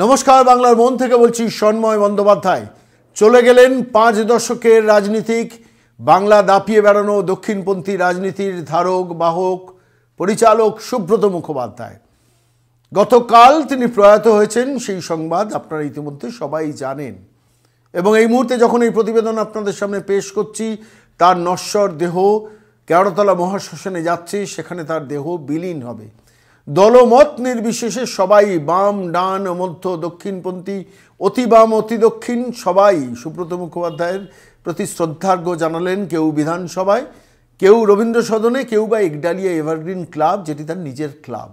নমস্কার বাংলার মন থেকে বলছি সন্ময় বন্দ্যোপাধ্যায় চলে গেলেন পাঁচ দশকের রাজনীতিক বাংলা দাপিয়ে বেড়ানো দক্ষিণপন্থী রাজনীতির ধারক বাহক পরিচালক সুব্রত মুখোপাধ্যায় গতকাল তিনি প্রয়াত হয়েছেন সেই সংবাদ আপনারা ইতিমধ্যে সবাই জানেন এবং এই মুহূর্তে যখন এই প্রতিবেদন আপনাদের সামনে পেশ করছি তার নশ্বর দেহ কেওড়াতলা মহাশ্মশানে যাচ্ছে সেখানে তার দেহ বিলীন হবে দলমত নির্বিশেষে সবাই বাম ডান মধ্য দক্ষিণপন্থী অতি বাম অতি দক্ষিণ সবাই সুব্রত মুখোপাধ্যায়ের প্রতি শ্রদ্ধার্ঘ্য জানালেন কেউ বিধানসভায় কেউ রবীন্দ্র সদনে কেউ বা একডালিয়া এভারগ্রিন ক্লাব যেটি তার নিজের ক্লাব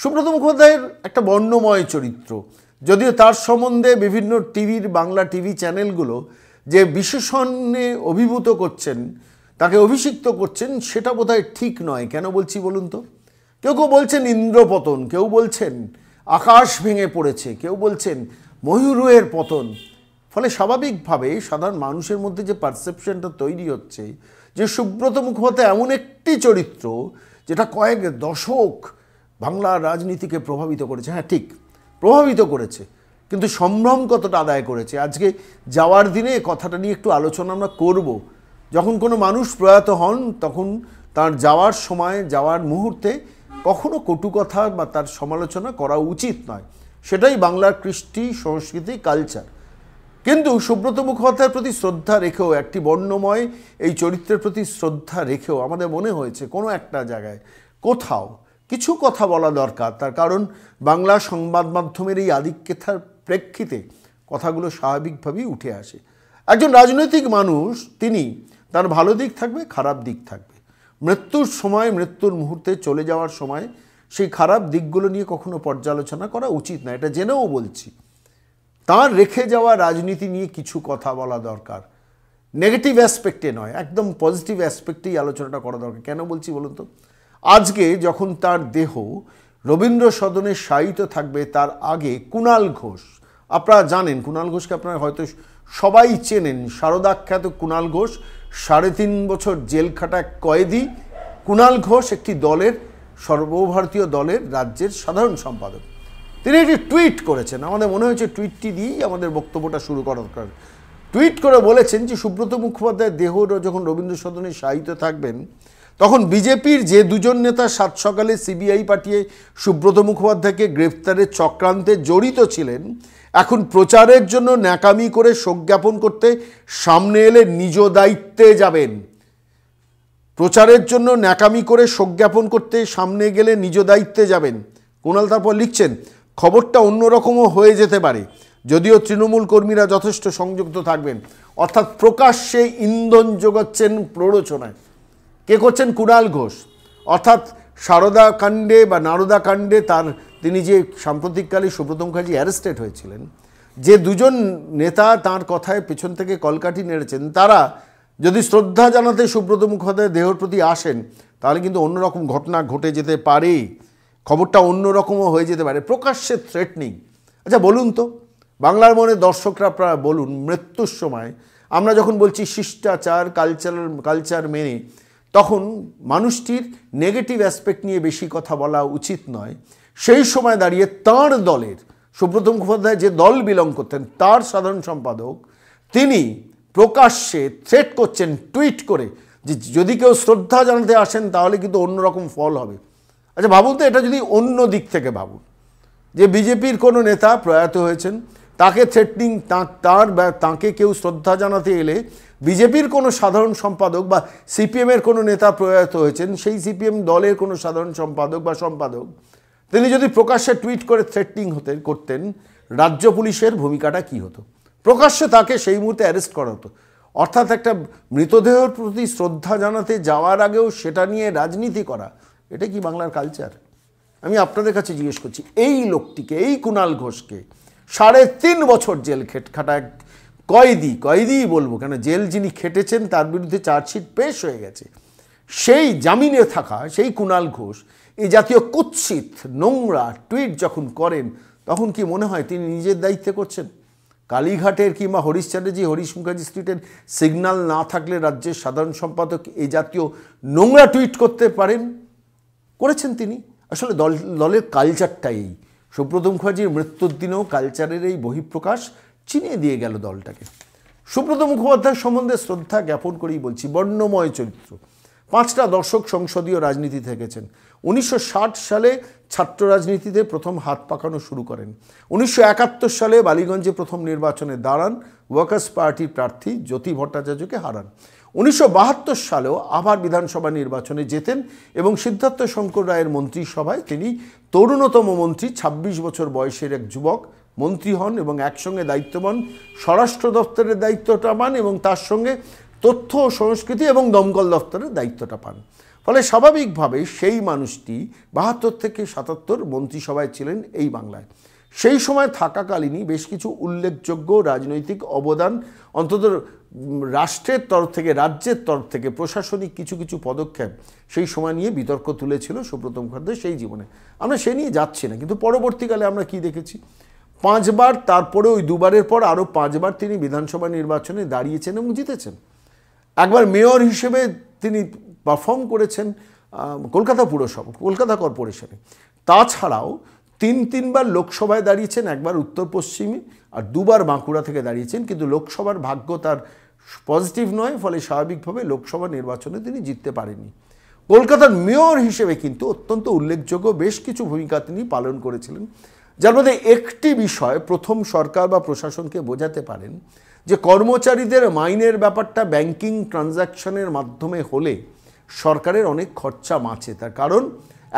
সুব্রত মুখোপাধ্যায়ের একটা বর্ণময় চরিত্র যদিও তার সম্বন্ধে বিভিন্ন টিভির বাংলা টিভি চ্যানেলগুলো যে বিশেষণে অভিভূত করছেন তাকে অভিষিক্ত করছেন সেটা বোধহয় ঠিক নয় কেন বলছি বলুন তো কেউ কেউ বলছেন ইন্দ্রপতন কেউ বলছেন আকাশ ভেঙে পড়েছে কেউ বলছেন ময়ূরের পতন ফলে স্বাভাবিকভাবে সাধারণ মানুষের মধ্যে যে পারসেপশনটা তৈরি হচ্ছে যে সুব্রত মুখোপাধ্যায় এমন একটি চরিত্র যেটা কয়েক দশক বাংলার রাজনীতিকে প্রভাবিত করেছে হ্যাঁ ঠিক প্রভাবিত করেছে কিন্তু সম্ভ্রম কতটা আদায় করেছে আজকে যাওয়ার দিনে কথাটা নিয়ে একটু আলোচনা আমরা করব যখন কোনো মানুষ প্রয়াত হন তখন তার যাওয়ার সময় যাওয়ার মুহূর্তে কখনো কটু কথা বা তার সমালোচনা করা উচিত নয় সেটাই বাংলার কৃষ্টি সংস্কৃতি কালচার কিন্তু সুব্রত মুখোপাধ্যায়ের প্রতি শ্রদ্ধা রেখেও একটি বর্ণময় এই চরিত্রের প্রতি শ্রদ্ধা রেখেও আমাদের মনে হয়েছে কোনো একটা জায়গায় কোথাও কিছু কথা বলা দরকার তার কারণ বাংলা সংবাদ মাধ্যমের এই আধিক্যতার প্রেক্ষিতে কথাগুলো স্বাভাবিকভাবেই উঠে আসে একজন রাজনৈতিক মানুষ তিনি তার ভালো দিক থাকবে খারাপ দিক থাকবে মৃত্যুর সময় মৃত্যুর মুহূর্তে চলে যাওয়ার সময় সেই খারাপ দিকগুলো নিয়ে কখনো পর্যালোচনা করা উচিত না এটা জেনেও বলছি তার রেখে যাওয়া রাজনীতি নিয়ে কিছু কথা বলা দরকার নেগেটিভ অ্যাসপেক্টে নয় একদম পজিটিভ অ্যাসপেক্টেই আলোচনাটা করা দরকার কেন বলছি বলুন তো আজকে যখন তার দেহ রবীন্দ্র সদনে শায়িত থাকবে তার আগে কুণাল ঘোষ আপনারা জানেন কুণাল ঘোষকে আপনারা হয়তো সবাই চেনেন শারদাখ্যাত কুণাল ঘোষ সাড়ে তিন বছর জেল খাটা কয়েদি কুণাল ঘোষ একটি দলের সর্বভারতীয় দলের রাজ্যের সাধারণ সম্পাদক তিনি একটি টুইট করেছেন আমাদের মনে হয়েছে টুইটটি দিয়েই আমাদের বক্তব্যটা শুরু করা দরকার টুইট করে বলেছেন যে সুব্রত মুখোপাধ্যায় দেহর যখন রবীন্দ্র সদনে সাহিত্য থাকবেন তখন বিজেপির যে দুজন নেতা সাত সকালে সিবিআই পাঠিয়ে সুব্রত মুখোপাধ্যায়কে গ্রেফতারের চক্রান্তে জড়িত ছিলেন এখন প্রচারের জন্য ন্যাকামি করে শোক জ্ঞাপন করতে সামনে এলে নিজ দায়িত্বে যাবেন প্রচারের জন্য ন্যাকামি করে শোক জ্ঞাপন করতে সামনে গেলে নিজ দায়িত্বে যাবেন কোনাল তারপর লিখছেন খবরটা অন্যরকমও হয়ে যেতে পারে যদিও তৃণমূল কর্মীরা যথেষ্ট সংযুক্ত থাকবেন অর্থাৎ প্রকাশ্যে ইন্ধন যোগাচ্ছেন প্ররোচনায় কে করছেন কুণাল ঘোষ অর্থাৎ সারদা কাণ্ডে বা নারদা কাণ্ডে তার তিনি যে সাম্প্রতিককালে সুব্রত মুখার্জি অ্যারেস্টেড হয়েছিলেন যে দুজন নেতা তার কথায় পেছন থেকে কলকাঠি নেড়েছেন তারা যদি শ্রদ্ধা জানাতে সুব্রত মুখোপাধ্যায় দেহর প্রতি আসেন তাহলে কিন্তু অন্যরকম ঘটনা ঘটে যেতে পারে খবরটা অন্যরকমও হয়ে যেতে পারে প্রকাশ্যে থ্রেটনিং আচ্ছা বলুন তো বাংলার মনে দর্শকরা প্রায় বলুন মৃত্যুর সময় আমরা যখন বলছি শিষ্টাচার কালচারাল কালচার মেনে তখন মানুষটির নেগেটিভ অ্যাসপেক্ট নিয়ে বেশি কথা বলা উচিত নয় সেই সময় দাঁড়িয়ে তার দলের সুব্রত মুখোপাধ্যায় যে দল বিলং করতেন তার সাধারণ সম্পাদক তিনি প্রকাশ্যে থ্রেট করছেন টুইট করে যে যদি কেউ শ্রদ্ধা জানাতে আসেন তাহলে কিন্তু অন্যরকম ফল হবে আচ্ছা ভাবুন তো এটা যদি অন্য দিক থেকে ভাবুন যে বিজেপির কোনো নেতা প্রয়াত হয়েছেন তাকে থ্রেটনিং তাঁকে কেউ শ্রদ্ধা জানাতে এলে বিজেপির কোনো সাধারণ সম্পাদক বা সিপিএমের কোনো নেতা প্রয়াত হয়েছেন সেই সিপিএম দলের কোনো সাধারণ সম্পাদক বা সম্পাদক তিনি যদি প্রকাশ্যে টুইট করে থ্রেটনিং হতেন করতেন রাজ্য পুলিশের ভূমিকাটা কি হতো প্রকাশ্যে তাকে সেই মুহূর্তে অ্যারেস্ট করা হতো অর্থাৎ একটা মৃতদেহর প্রতি শ্রদ্ধা জানাতে যাওয়ার আগেও সেটা নিয়ে রাজনীতি করা এটা কি বাংলার কালচার আমি আপনাদের কাছে জিজ্ঞেস করছি এই লোকটিকে এই কুণাল ঘোষকে সাড়ে তিন বছর জেল খেট খাটা কয়েদি কয়েদিই বলবো কেন জেল যিনি খেটেছেন তার বিরুদ্ধে চার্জশিট পেশ হয়ে গেছে সেই জামিনে থাকা সেই কুণাল ঘোষ এই জাতীয় কুৎসিত নোংরা টুইট যখন করেন তখন কি মনে হয় তিনি নিজের দায়িত্বে করছেন কালীঘাটের কিংবা হরিশ চ্যাটার্জি হরিশ মুখার্জি স্ট্রিটের সিগন্যাল না থাকলে রাজ্যের সাধারণ সম্পাদক এই জাতীয় নোংরা টুইট করতে পারেন করেছেন তিনি আসলে দল দলের কালচারটাই সুব্রত মুখার্জির মৃত্যুর দিনেও কালচারের এই বহিঃপ্রকাশ চিনিয়ে দিয়ে গেল দলটাকে সুব্রত মুখোপাধ্যায় সম্বন্ধে শ্রদ্ধা জ্ঞাপন করেই বলছি বর্ণময় চরিত্র পাঁচটা দর্শক সংসদীয় রাজনীতি থেকেছেন উনিশশো সালে ছাত্র রাজনীতিতে প্রথম হাত পাকানো শুরু করেন উনিশশো সালে বালিগঞ্জে প্রথম নির্বাচনে দাঁড়ান ওয়ার্কার্স পার্টির প্রার্থী জ্যোতি ভট্টাচার্যকে হারান উনিশশো সালেও আবার বিধানসভা নির্বাচনে যেতেন এবং সিদ্ধার্থ শঙ্কর রায়ের মন্ত্রিসভায় তিনি তরুণতম মন্ত্রী ২৬ বছর বয়সের এক যুবক মন্ত্রী হন এবং একসঙ্গে দায়িত্ব পান স্বরাষ্ট্র দপ্তরের দায়িত্বটা পান এবং তার সঙ্গে তথ্য ও সংস্কৃতি এবং দমকল দপ্তরের দায়িত্বটা পান ফলে স্বাভাবিকভাবে সেই মানুষটি বাহাত্তর থেকে সাতাত্তর মন্ত্রিসভায় ছিলেন এই বাংলায় সেই সময় থাকাকালীনই বেশ কিছু উল্লেখযোগ্য রাজনৈতিক অবদান অন্তত রাষ্ট্রের তরফ থেকে রাজ্যের তরফ থেকে প্রশাসনিক কিছু কিছু পদক্ষেপ সেই সময় নিয়ে বিতর্ক তুলেছিল সুব্রত খাদ্য সেই জীবনে আমরা সে নিয়ে যাচ্ছি না কিন্তু পরবর্তীকালে আমরা কি দেখেছি পাঁচবার তারপরে ওই দুবারের পর আরও পাঁচবার তিনি বিধানসভা নির্বাচনে দাঁড়িয়েছেন এবং জিতেছেন একবার মেয়র হিসেবে তিনি পারফর্ম করেছেন কলকাতা পুরসভা কলকাতা কর্পোরেশনে তাছাড়াও তিন তিনবার লোকসভায় দাঁড়িয়েছেন একবার উত্তর পশ্চিমে আর দুবার বাঁকুড়া থেকে দাঁড়িয়েছেন কিন্তু লোকসভার ভাগ্য তার পজিটিভ নয় ফলে স্বাভাবিকভাবে লোকসভা নির্বাচনে তিনি জিততে পারেননি কলকাতার মেয়র হিসেবে কিন্তু অত্যন্ত উল্লেখযোগ্য বেশ কিছু ভূমিকা তিনি পালন করেছিলেন যার মধ্যে একটি বিষয় প্রথম সরকার বা প্রশাসনকে বোঝাতে পারেন যে কর্মচারীদের মাইনের ব্যাপারটা ব্যাংকিং ট্রানজ্যাকশনের মাধ্যমে হলে সরকারের অনেক খরচা বাঁচে তার কারণ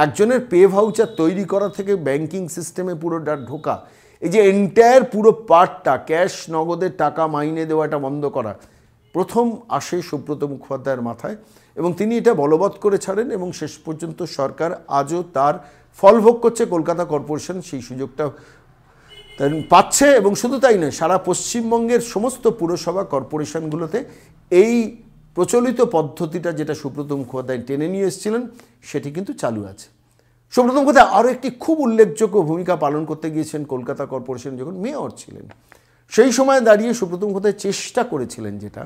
একজনের পে ভাউচার তৈরি করা থেকে ব্যাংকিং সিস্টেমে পুরোটা ঢোকা এই যে এন্টায়ার পুরো পার্টটা ক্যাশ নগদে টাকা মাইনে দেওয়াটা বন্ধ করা প্রথম আসে সুব্রত মুখোপাধ্যায়ের মাথায় এবং তিনি এটা বলবৎ করে ছাড়েন এবং শেষ পর্যন্ত সরকার আজও তার ফল ভোগ করছে কলকাতা কর্পোরেশন সেই সুযোগটা পাচ্ছে এবং শুধু তাই নয় সারা পশ্চিমবঙ্গের সমস্ত পুরসভা কর্পোরেশনগুলোতে এই প্রচলিত পদ্ধতিটা যেটা সুব্রত মুখোপাধ্যায় টেনে নিয়ে এসেছিলেন সেটি কিন্তু চালু আছে সুব্রত মুখোপাধ্যায় আরও একটি খুব উল্লেখযোগ্য ভূমিকা পালন করতে গিয়েছেন কলকাতা কর্পোরেশন যখন মেয়র ছিলেন সেই সময় দাঁড়িয়ে সুব্রত মুখোপাধ্যায় চেষ্টা করেছিলেন যেটা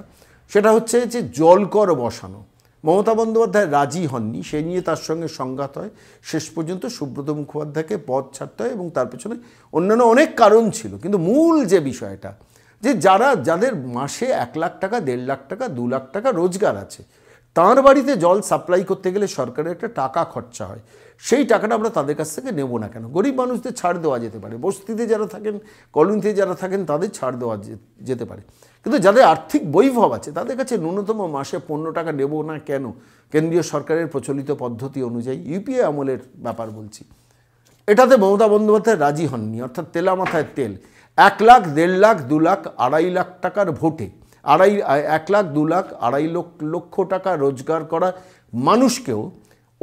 সেটা হচ্ছে যে জলকর বসানো মমতা বন্দ্যোপাধ্যায় রাজি হননি সে নিয়ে তার সঙ্গে সংঘাত হয় শেষ পর্যন্ত সুব্রত মুখোপাধ্যায়কে পদ ছাড়তে হয় এবং তার পেছনে অন্যান্য অনেক কারণ ছিল কিন্তু মূল যে বিষয়টা যে যারা যাদের মাসে এক লাখ টাকা দেড় লাখ টাকা দু লাখ টাকা রোজগার আছে তাঁর বাড়িতে জল সাপ্লাই করতে গেলে সরকারের একটা টাকা খরচা হয় সেই টাকাটা আমরা তাদের কাছ থেকে নেব না কেন গরিব মানুষদের ছাড় দেওয়া যেতে পারে বস্তিতে যারা থাকেন কলোনিতে যারা থাকেন তাদের ছাড় দেওয়া যেতে পারে কিন্তু যাদের আর্থিক বৈভব আছে তাদের কাছে ন্যূনতম মাসে পনেরো টাকা নেব না কেন কেন্দ্রীয় সরকারের প্রচলিত পদ্ধতি অনুযায়ী ইউপিএ আমলের ব্যাপার বলছি এটাতে মমতা বন্দ্যোপাধ্যায় রাজি হননি অর্থাৎ তেলা মাথায় তেল এক লাখ দেড় লাখ দু লাখ আড়াই লাখ টাকার ভোটে আড়াই এক লাখ দু লাখ আড়াই লক্ষ লক্ষ টাকা রোজগার করা মানুষকেও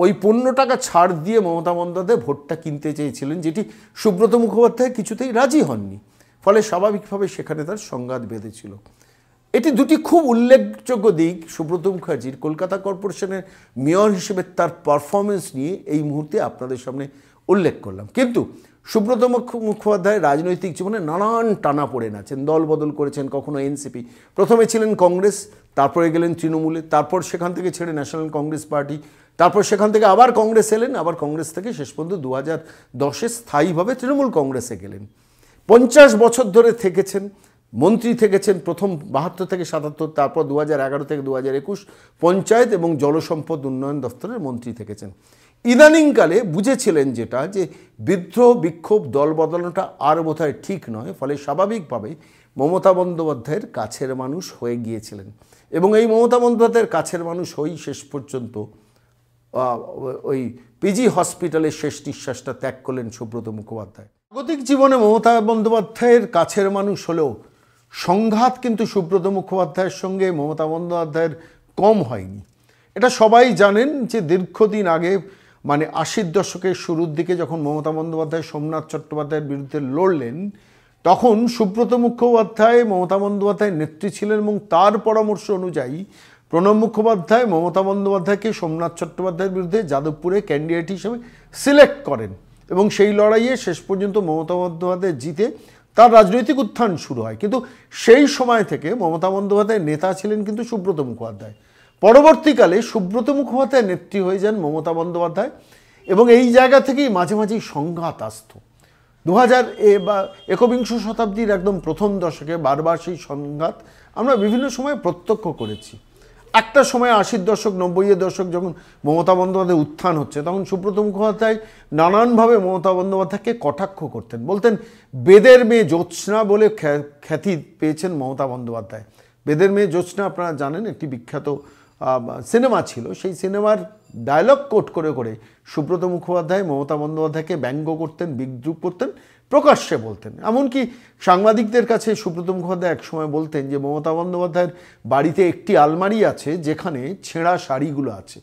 ওই পনেরো টাকা ছাড় দিয়ে মমতা বন্দ্যোপাধ্যায় ভোটটা কিনতে চেয়েছিলেন যেটি সুব্রত মুখোপাধ্যায় কিছুতেই রাজি হননি ফলে স্বাভাবিকভাবে সেখানে তার সংঘাত বেঁধেছিল এটি দুটি খুব উল্লেখযোগ্য দিক সুব্রত মুখার্জির কলকাতা কর্পোরেশনের মেয়র হিসেবে তার পারফরমেন্স নিয়ে এই মুহূর্তে আপনাদের সামনে উল্লেখ করলাম কিন্তু সুব্রত মুখোপাধ্যায় রাজনৈতিক জীবনে নানান টানা পড়ে আছেন দল বদল করেছেন কখনো এনসিপি প্রথমে ছিলেন কংগ্রেস তারপরে গেলেন তৃণমূলে তারপর সেখান থেকে ছেড়ে ন্যাশনাল কংগ্রেস পার্টি তারপর সেখান থেকে আবার কংগ্রেস এলেন আবার কংগ্রেস থেকে শেষ পর্যন্ত দু হাজার দশে স্থায়ীভাবে তৃণমূল কংগ্রেসে গেলেন পঞ্চাশ বছর ধরে থেকেছেন মন্ত্রী থেকেছেন প্রথম বাহাত্তর থেকে সাতাত্তর তারপর দু এগারো থেকে দু হাজার একুশ পঞ্চায়েত এবং জলসম্পদ উন্নয়ন দফতরের মন্ত্রী থেকেছেন ইদানিংকালে বুঝেছিলেন যেটা যে বিদ্রোহ বিক্ষোভ দল বদলানোটা আর বোধহয় ঠিক নয় ফলে স্বাভাবিকভাবে মমতা বন্দ্যোপাধ্যায়ের কাছের মানুষ হয়ে গিয়েছিলেন এবং এই মমতা বন্দ্যোপাধ্যায়ের কাছের মানুষ হয়েই শেষ পর্যন্ত ওই পিজি হসপিটালের শেষ নিঃশ্বাসটা ত্যাগ করলেন সুব্রত মুখোপাধ্যায় স্বাগতিক জীবনে মমতা বন্দ্যোপাধ্যায়ের কাছের মানুষ হলেও সংঘাত কিন্তু সুব্রত মুখোপাধ্যায়ের সঙ্গে মমতা বন্দ্যোপাধ্যায়ের কম হয়নি এটা সবাই জানেন যে দীর্ঘদিন আগে মানে আশির দশকের শুরুর দিকে যখন মমতা বন্দ্যোপাধ্যায় সোমনাথ চট্টোপাধ্যায়ের বিরুদ্ধে লড়লেন তখন সুব্রত মুখোপাধ্যায় মমতা বন্দ্যোপাধ্যায়ের নেত্রী ছিলেন এবং তার পরামর্শ অনুযায়ী প্রণব মুখোপাধ্যায় মমতা বন্দ্যোপাধ্যায়কে সোমনাথ চট্টোপাধ্যায়ের বিরুদ্ধে যাদবপুরে ক্যান্ডিডেট হিসেবে সিলেক্ট করেন এবং সেই লড়াইয়ে শেষ পর্যন্ত মমতা বন্দ্যোপাধ্যায় জিতে তার রাজনৈতিক উত্থান শুরু হয় কিন্তু সেই সময় থেকে মমতা বন্দ্যোপাধ্যায়ের নেতা ছিলেন কিন্তু সুব্রত মুখোপাধ্যায় পরবর্তীকালে সুব্রত মুখোপাধ্যায় নেত্রী হয়ে যান মমতা বন্দ্যোপাধ্যায় এবং এই জায়গা থেকেই মাঝে মাঝেই সংঘাত আসত দু হাজার এ বা একবিংশ শতাব্দীর একদম প্রথম দশকে বারবার সেই সংঘাত আমরা বিভিন্ন সময় প্রত্যক্ষ করেছি একটা সময় আশির দশক নব্বইয়ের দশক যখন মমতা বন্দ্যোপাধ্যায় উত্থান হচ্ছে তখন সুব্রত মুখোপাধ্যায় নানানভাবে মমতা বন্দ্যোপাধ্যায়কে কটাক্ষ করতেন বলতেন বেদের মেয়ে জ্যোৎস্না বলে খ্যাতি পেয়েছেন মমতা বন্দ্যোপাধ্যায় বেদের মেয়ে জ্যোৎস্না আপনারা জানেন একটি বিখ্যাত সিনেমা ছিল সেই সিনেমার ডায়লগ কোট করে করে সুব্রত মুখোপাধ্যায় মমতা বন্দ্যোপাধ্যায়কে ব্যঙ্গ করতেন বিদ্রুপ করতেন প্রকাশ্যে বলতেন এমনকি সাংবাদিকদের কাছে সুব্রত মুখোপাধ্যায় একসময় বলতেন যে মমতা বন্দ্যোপাধ্যায়ের বাড়িতে একটি আলমারি আছে যেখানে ছেঁড়া শাড়িগুলো আছে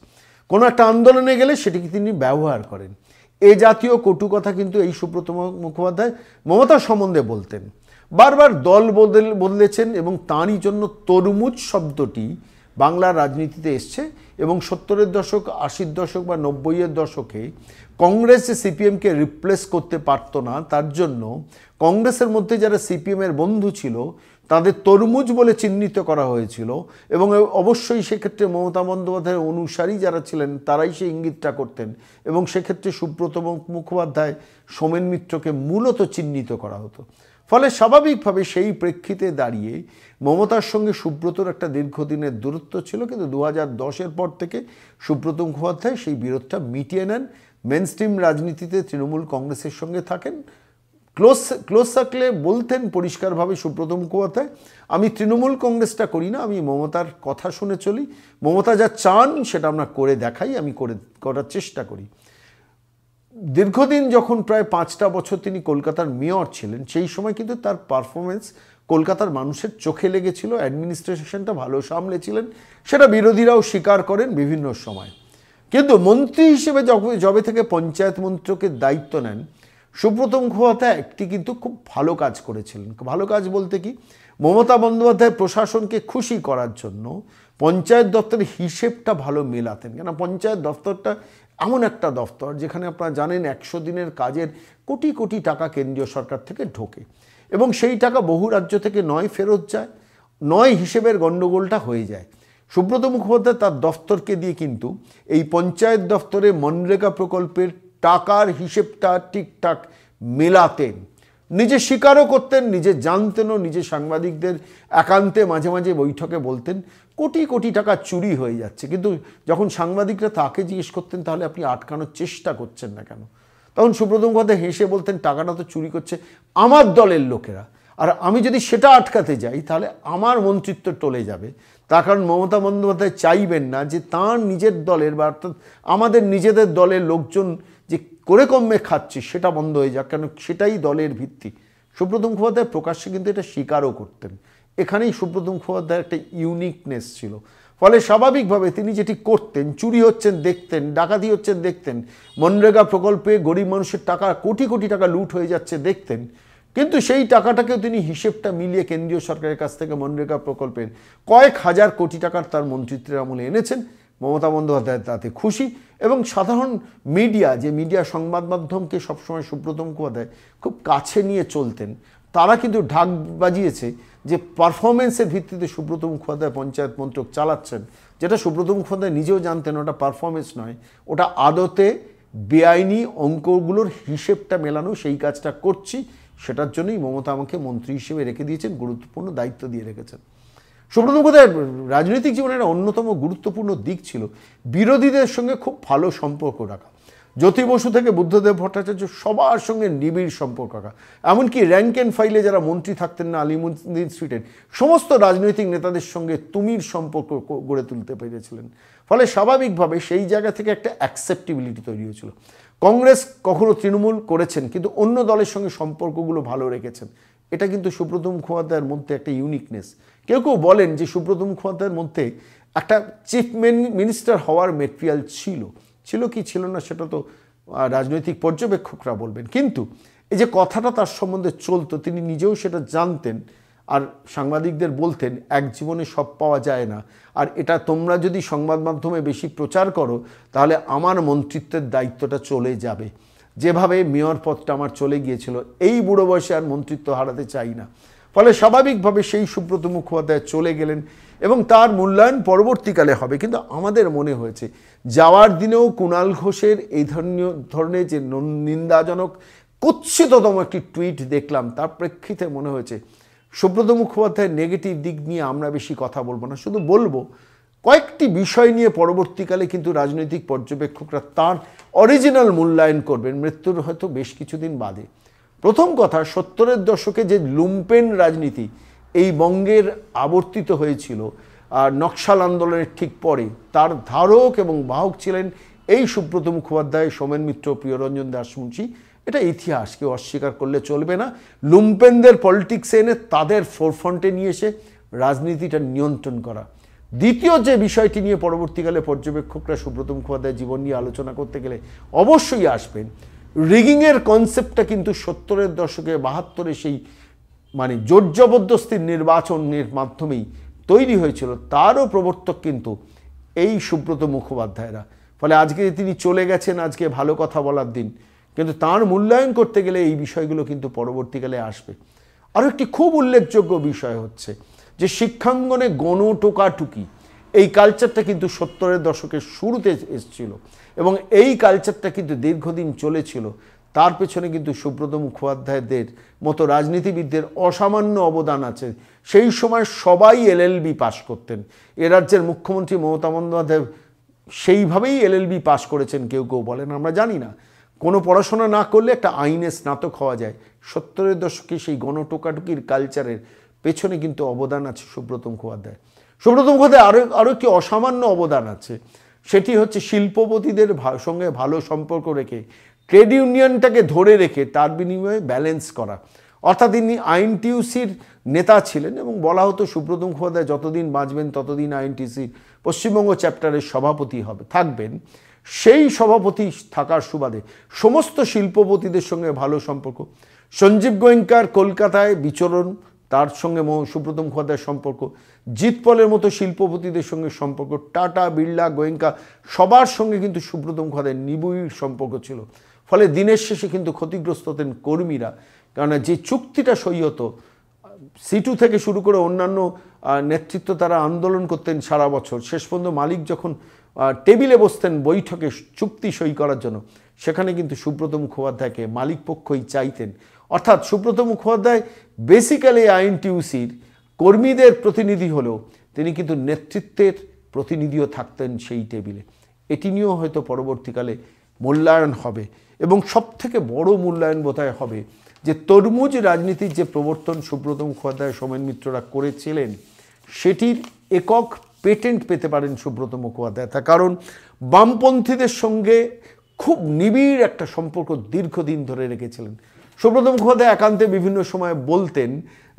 কোনো একটা আন্দোলনে গেলে সেটিকে তিনি ব্যবহার করেন এ জাতীয় কটু কথা কিন্তু এই সুব্রত মুখোপাধ্যায় মমতা সম্বন্ধে বলতেন বারবার দল বদল বদলেছেন এবং তাঁরই জন্য তরমুজ শব্দটি বাংলার রাজনীতিতে এসছে এবং সত্তরের দশক আশির দশক বা নব্বইয়ের দশকে কংগ্রেস সিপিএমকে রিপ্লেস করতে পারত না তার জন্য কংগ্রেসের মধ্যে যারা সিপিএমের বন্ধু ছিল তাদের তরমুজ বলে চিহ্নিত করা হয়েছিল এবং অবশ্যই সেক্ষেত্রে মমতা বন্দ্যোপাধ্যায়ের অনুসারী যারা ছিলেন তারাই সে ইঙ্গিতটা করতেন এবং সেক্ষেত্রে সুব্রত মুখোপাধ্যায় সোমেন মিত্রকে মূলত চিহ্নিত করা হতো ফলে স্বাভাবিকভাবে সেই প্রেক্ষিতে দাঁড়িয়ে মমতার সঙ্গে সুব্রতর একটা দীর্ঘদিনের দূরত্ব ছিল কিন্তু দু হাজার পর থেকে সুব্রত মুখোপাধ্যায় সেই বিরোধটা মিটিয়ে নেন মেন স্ট্রিম রাজনীতিতে তৃণমূল কংগ্রেসের সঙ্গে থাকেন ক্লোজ ক্লোজ থাকলে বলতেন পরিষ্কারভাবে সুব্রত মুখোপাধ্যায় আমি তৃণমূল কংগ্রেসটা করি না আমি মমতার কথা শুনে চলি মমতা যা চান সেটা আমরা করে দেখাই আমি করে করার চেষ্টা করি দীর্ঘদিন যখন প্রায় পাঁচটা বছর তিনি কলকাতার মেয়র ছিলেন সেই সময় কিন্তু তার পারফরমেন্স কলকাতার মানুষের চোখে লেগেছিল অ্যাডমিনিস্ট্রেশনটা ভালো সামলেছিলেন সেটা বিরোধীরাও স্বীকার করেন বিভিন্ন সময় কিন্তু মন্ত্রী হিসেবে যবে থেকে পঞ্চায়েত মন্ত্রকের দায়িত্ব নেন সুব্রত মুখোপাধ্যায় একটি কিন্তু খুব ভালো কাজ করেছিলেন ভালো কাজ বলতে কি মমতা বন্দ্যোপাধ্যায় প্রশাসনকে খুশি করার জন্য পঞ্চায়েত দপ্তরের হিসেবটা ভালো মেলাতেন কেন পঞ্চায়েত দপ্তরটা এমন একটা দফতর যেখানে আপনারা জানেন একশো দিনের কাজের কোটি কোটি টাকা কেন্দ্রীয় সরকার থেকে ঢোকে এবং সেই টাকা বহু রাজ্য থেকে নয় ফেরত যায় নয় হিসেবের গণ্ডগোলটা হয়ে যায় সুব্রত মুখোপাধ্যায় তার দফতরকে দিয়ে কিন্তু এই পঞ্চায়েত দফতরে মনরেগা প্রকল্পের টাকার হিসেবটা ঠিকঠাক মেলাতেন নিজে স্বীকারও করতেন নিজে জানতেনও নিজে সাংবাদিকদের একান্তে মাঝে মাঝে বৈঠকে বলতেন কোটি কোটি টাকা চুরি হয়ে যাচ্ছে কিন্তু যখন সাংবাদিকরা তাকে জিজ্ঞেস করতেন তাহলে আপনি আটকানোর চেষ্টা করছেন না কেন তখন সুব্রত মুখোপাধ্যায় হেসে বলতেন টাকাটা তো চুরি করছে আমার দলের লোকেরা আর আমি যদি সেটা আটকাতে যাই তাহলে আমার মন্ত্রিত্ব টলে যাবে তার কারণ মমতা বন্দ্যোপাধ্যায় চাইবেন না যে তাঁর নিজের দলের বা অর্থাৎ আমাদের নিজেদের দলের লোকজন করে কমে খাচ্ছি সেটা বন্ধ হয়ে যাক কেন সেটাই দলের ভিত্তি সুব্রত মুখোপাধ্যায় প্রকাশ্যে কিন্তু এটা স্বীকারও করতেন এখানেই সুব্রত মুখোপাধ্যায়ের একটা ইউনিকনেস ছিল ফলে স্বাভাবিকভাবে তিনি যেটি করতেন চুরি হচ্ছেন দেখতেন ডাকাতি হচ্ছেন দেখতেন মনরেগা প্রকল্পে গরিব মানুষের টাকা কোটি কোটি টাকা লুট হয়ে যাচ্ছে দেখতেন কিন্তু সেই টাকাটাকেও তিনি হিসেবটা মিলিয়ে কেন্দ্রীয় সরকারের কাছ থেকে মনরেগা প্রকল্পের কয়েক হাজার কোটি টাকার তার মন্ত্রিত্বের আমলে এনেছেন মমতা বন্দ্যোপাধ্যায় তাতে খুশি এবং সাধারণ মিডিয়া যে মিডিয়া সংবাদ মাধ্যমকে সবসময় সুব্রত মুখোপাধ্যায় খুব কাছে নিয়ে চলতেন তারা কিন্তু ঢাক বাজিয়েছে যে পারফরমেন্সের ভিত্তিতে সুব্রত মুখোপাধ্যায় পঞ্চায়েত মন্ত্রক চালাচ্ছেন যেটা সুব্রত মুখোপাধ্যায় নিজেও জানতেন ওটা পারফরমেন্স নয় ওটা আদতে বেআইনি অঙ্কগুলোর হিসেবটা মেলানো সেই কাজটা করছি সেটার জন্যই মমতা আমাকে মন্ত্রী হিসেবে রেখে দিয়েছেন গুরুত্বপূর্ণ দায়িত্ব দিয়ে রেখেছেন সুব্রত মুখোপাধ্যায় রাজনৈতিক জীবনের অন্যতম গুরুত্বপূর্ণ দিক ছিল বিরোধীদের সঙ্গে খুব ভালো সম্পর্ক রাখা জ্যোতি বসু থেকে বুদ্ধদেব ভট্টাচার্য সবার সঙ্গে নিবিড় সম্পর্ক রাখা এমনকি র্যাঙ্ক অ্যান্ড ফাইলে যারা মন্ত্রী থাকতেন না আলিমুদ্দিন সুইটেন সমস্ত রাজনৈতিক নেতাদের সঙ্গে তুমির সম্পর্ক গড়ে তুলতে পেরেছিলেন ফলে স্বাভাবিকভাবে সেই জায়গা থেকে একটা অ্যাকসেপ্টেবিলিটি তৈরি হয়েছিল কংগ্রেস কখনো তৃণমূল করেছেন কিন্তু অন্য দলের সঙ্গে সম্পর্কগুলো ভালো রেখেছেন এটা কিন্তু সুব্রত মুখোপাধ্যায়ের মধ্যে একটা ইউনিকনেস কেউ কেউ বলেন যে সুব্রত মুখোপাধ্যায়ের মধ্যে একটা চিফ মিনিস্টার হওয়ার মেটেরিয়াল ছিল ছিল কি ছিল না সেটা তো রাজনৈতিক পর্যবেক্ষকরা বলবেন কিন্তু এই যে কথাটা তার সম্বন্ধে চলতো তিনি নিজেও সেটা জানতেন আর সাংবাদিকদের বলতেন এক জীবনে সব পাওয়া যায় না আর এটা তোমরা যদি সংবাদ মাধ্যমে বেশি প্রচার করো তাহলে আমার মন্ত্রিত্বের দায়িত্বটা চলে যাবে যেভাবে মেয়র পদটা আমার চলে গিয়েছিল এই বুড়ো বয়সে আর মন্ত্রিত্ব হারাতে চাই না ফলে স্বাভাবিকভাবে সেই সুব্রত মুখোপাধ্যায় চলে গেলেন এবং তার মূল্যায়ন পরবর্তীকালে হবে কিন্তু আমাদের মনে হয়েছে যাওয়ার দিনেও কুণাল ঘোষের এই ধরনীয় ধরনের যে নিন্দাজনক কুৎসিততম একটি টুইট দেখলাম তার প্রেক্ষিতে মনে হয়েছে সুব্রত মুখোপাধ্যায়ের নেগেটিভ দিক নিয়ে আমরা বেশি কথা বলবো না শুধু বলবো কয়েকটি বিষয় নিয়ে পরবর্তীকালে কিন্তু রাজনৈতিক পর্যবেক্ষকরা তার অরিজিনাল মূল্যায়ন করবেন মৃত্যুর হয়তো বেশ কিছুদিন বাদে প্রথম কথা সত্তরের দশকে যে লুম্পেন রাজনীতি এই বঙ্গের আবর্তিত হয়েছিল আর নকশাল আন্দোলনের ঠিক পরে তার ধারক এবং বাহক ছিলেন এই সুব্রত মুখোপাধ্যায় সোমেন মিত্র প্রিয়রঞ্জন দাসমুন্সী এটা ইতিহাসকে অস্বীকার করলে চলবে না লুম্পেনদের পলিটিক্সে এনে তাদের ফোরফন্টে নিয়ে এসে রাজনীতিটা নিয়ন্ত্রণ করা দ্বিতীয় যে বিষয়টি নিয়ে পরবর্তীকালে পর্যবেক্ষকরা সুব্রত মুখোপাধ্যায়ের জীবন নিয়ে আলোচনা করতে গেলে অবশ্যই আসবেন রিগিংয়ের কনসেপ্টটা কিন্তু সত্তরের দশকে বাহাত্তরে সেই মানে জোর জবরদস্তির নির্বাচনের মাধ্যমেই তৈরি হয়েছিল তারও প্রবর্তক কিন্তু এই সুব্রত মুখোপাধ্যায়রা ফলে আজকে তিনি চলে গেছেন আজকে ভালো কথা বলার দিন কিন্তু তার মূল্যায়ন করতে গেলে এই বিষয়গুলো কিন্তু পরবর্তীকালে আসবে আরও একটি খুব উল্লেখযোগ্য বিষয় হচ্ছে যে শিক্ষাঙ্গনে গণ টোকাটুকি এই কালচারটা কিন্তু সত্তরের দশকের শুরুতে এসেছিল এবং এই কালচারটা কিন্তু দীর্ঘদিন চলেছিল তার পেছনে কিন্তু সুব্রত মুখোপাধ্যায়দের মতো রাজনীতিবিদদের অসামান্য অবদান আছে সেই সময় সবাই এলএলবি পাশ করতেন এ রাজ্যের মুখ্যমন্ত্রী মমতা বন্দ্যোপাধ্যায় সেইভাবেই এলএলবি পাশ করেছেন কেউ কেউ বলেন আমরা জানি না কোনো পড়াশোনা না করলে একটা আইনে স্নাতক হওয়া যায় সত্তরের দশকে সেই গণটোকাটুকির কালচারের পেছনে কিন্তু অবদান আছে সুব্রত মুখোপাধ্যায় সুব্রত মুখোপাধ্যায় আরও একটি অসামান্য অবদান আছে সেটি হচ্ছে শিল্পপতিদের সঙ্গে ভালো সম্পর্ক রেখে ট্রেড ইউনিয়নটাকে ধরে রেখে তার বিনিময়ে ব্যালেন্স করা অর্থাৎ তিনি আইএনটিউসির নেতা ছিলেন এবং বলা হতো সুব্রত মুখোপাধ্যায় যতদিন বাঁচবেন ততদিন আইএনটিসির পশ্চিমবঙ্গ চ্যাপ্টারের সভাপতি হবে থাকবেন সেই সভাপতি থাকার সুবাদে সমস্ত শিল্পপতিদের সঙ্গে ভালো সম্পর্ক সঞ্জীব গোয়েঙ্কার কলকাতায় বিচরণ তার সঙ্গে সুব্রত মুখোপাধ্যায়ের সম্পর্ক জিতপলের মতো শিল্পপতিদের সঙ্গে সম্পর্ক টাটা বিড়লা গোয়েঙ্কা সবার সঙ্গে কিন্তু সুব্রত মুখোপাধ্যায়ের নিবিড় সম্পর্ক ছিল ফলে দিনের শেষে কিন্তু ক্ষতিগ্রস্ত হতেন কর্মীরা কেননা যে চুক্তিটা সই হতো সিটু থেকে শুরু করে অন্যান্য নেতৃত্ব তারা আন্দোলন করতেন সারা বছর শেষ পর্যন্ত মালিক যখন টেবিলে বসতেন বৈঠকে চুক্তি সই করার জন্য সেখানে কিন্তু সুব্রত মুখোপাধ্যায়কে পক্ষই চাইতেন অর্থাৎ সুব্রত মুখোপাধ্যায় বেসিক্যালি আইএনটিউসির কর্মীদের প্রতিনিধি হলেও তিনি কিন্তু নেতৃত্বের প্রতিনিধিও থাকতেন সেই টেবিলে এটি নিয়েও হয়তো পরবর্তীকালে মূল্যায়ন হবে এবং সবথেকে বড় মূল্যায়ন বোধহয় হবে যে তরমুজ রাজনীতির যে প্রবর্তন সুব্রত মুখোপাধ্যায় সোমেন মিত্ররা করেছিলেন সেটির একক পেটেন্ট পেতে পারেন সুব্রত মুখোপাধ্যায় তার কারণ বামপন্থীদের সঙ্গে খুব নিবিড় একটা সম্পর্ক দীর্ঘদিন ধরে রেখেছিলেন সুব্রত মুখোপাধ্যায় একান্তে বিভিন্ন সময় বলতেন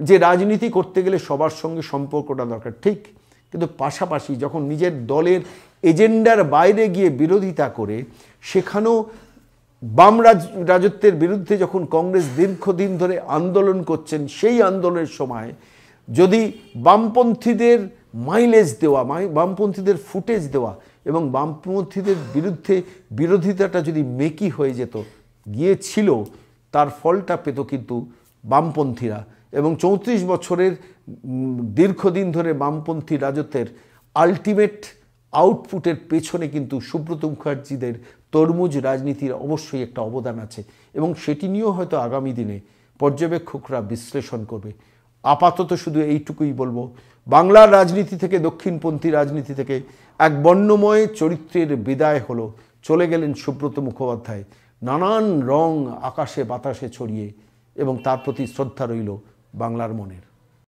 যে রাজনীতি করতে গেলে সবার সঙ্গে সম্পর্কটা দরকার ঠিক কিন্তু পাশাপাশি যখন নিজের দলের এজেন্ডার বাইরে গিয়ে বিরোধিতা করে সেখানেও বাম রাজ রাজত্বের বিরুদ্ধে যখন কংগ্রেস দীর্ঘদিন ধরে আন্দোলন করছেন সেই আন্দোলনের সময় যদি বামপন্থীদের মাইলেজ দেওয়া বামপন্থীদের ফুটেজ দেওয়া এবং বামপন্থীদের বিরুদ্ধে বিরোধিতাটা যদি মেকি হয়ে যেত গিয়েছিল তার ফলটা পেত কিন্তু বামপন্থীরা এবং চৌত্রিশ বছরের দীর্ঘদিন ধরে বামপন্থী রাজত্বের আলটিমেট আউটপুটের পেছনে কিন্তু সুব্রত মুখার্জিদের তরমুজ রাজনীতির অবশ্যই একটা অবদান আছে এবং সেটি নিয়েও হয়তো আগামী দিনে পর্যবেক্ষকরা বিশ্লেষণ করবে আপাতত শুধু এইটুকুই বলবো বাংলার রাজনীতি থেকে দক্ষিণপন্থী রাজনীতি থেকে এক বর্ণময় চরিত্রের বিদায় হলো চলে গেলেন সুব্রত মুখোপাধ্যায় নানান রং আকাশে বাতাসে ছড়িয়ে এবং তার প্রতি শ্রদ্ধা রইল বাংলার মনের